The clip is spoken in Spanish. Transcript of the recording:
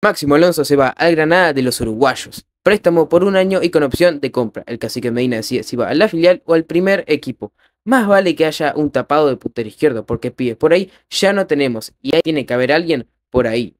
Máximo Alonso se va al Granada de los uruguayos. Préstamo por un año y con opción de compra. El cacique Medina decide si va a la filial o al primer equipo. Más vale que haya un tapado de puntero izquierdo porque pide por ahí ya no tenemos y ahí tiene que haber alguien por ahí.